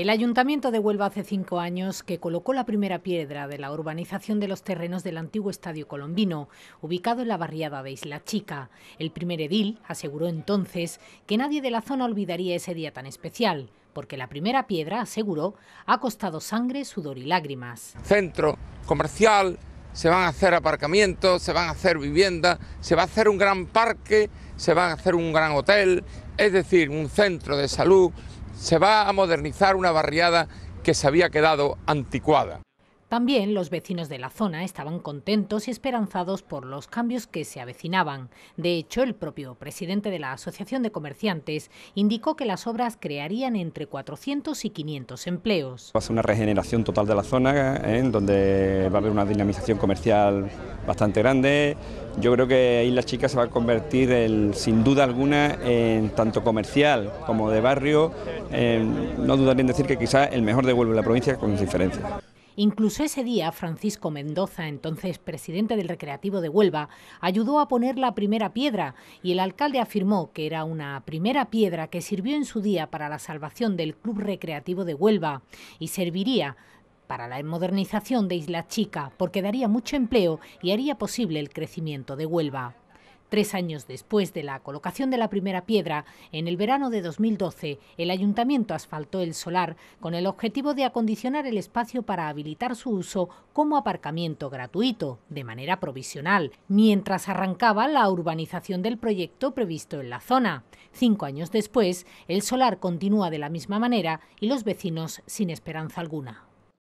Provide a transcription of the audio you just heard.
El Ayuntamiento de Huelva hace cinco años que colocó la primera piedra de la urbanización de los terrenos del antiguo Estadio Colombino, ubicado en la barriada de Isla Chica. El primer edil aseguró entonces que nadie de la zona olvidaría ese día tan especial, porque la primera piedra, aseguró, ha costado sangre, sudor y lágrimas. Centro comercial, se van a hacer aparcamientos, se van a hacer viviendas, se va a hacer un gran parque, se va a hacer un gran hotel, es decir, un centro de salud se va a modernizar una barriada que se había quedado anticuada. También los vecinos de la zona estaban contentos y esperanzados por los cambios que se avecinaban. De hecho, el propio presidente de la Asociación de Comerciantes indicó que las obras crearían entre 400 y 500 empleos. Va a ser una regeneración total de la zona, ¿eh? en donde va a haber una dinamización comercial bastante grande. Yo creo que Isla chica se va a convertir sin duda alguna en tanto comercial como de barrio. Eh, no dudaría en decir que quizá el mejor de la provincia con diferencia. Incluso ese día, Francisco Mendoza, entonces presidente del Recreativo de Huelva, ayudó a poner la primera piedra y el alcalde afirmó que era una primera piedra que sirvió en su día para la salvación del Club Recreativo de Huelva y serviría para la modernización de Isla Chica, porque daría mucho empleo y haría posible el crecimiento de Huelva. Tres años después de la colocación de la primera piedra, en el verano de 2012, el ayuntamiento asfaltó el solar con el objetivo de acondicionar el espacio para habilitar su uso como aparcamiento gratuito, de manera provisional, mientras arrancaba la urbanización del proyecto previsto en la zona. Cinco años después, el solar continúa de la misma manera y los vecinos sin esperanza alguna.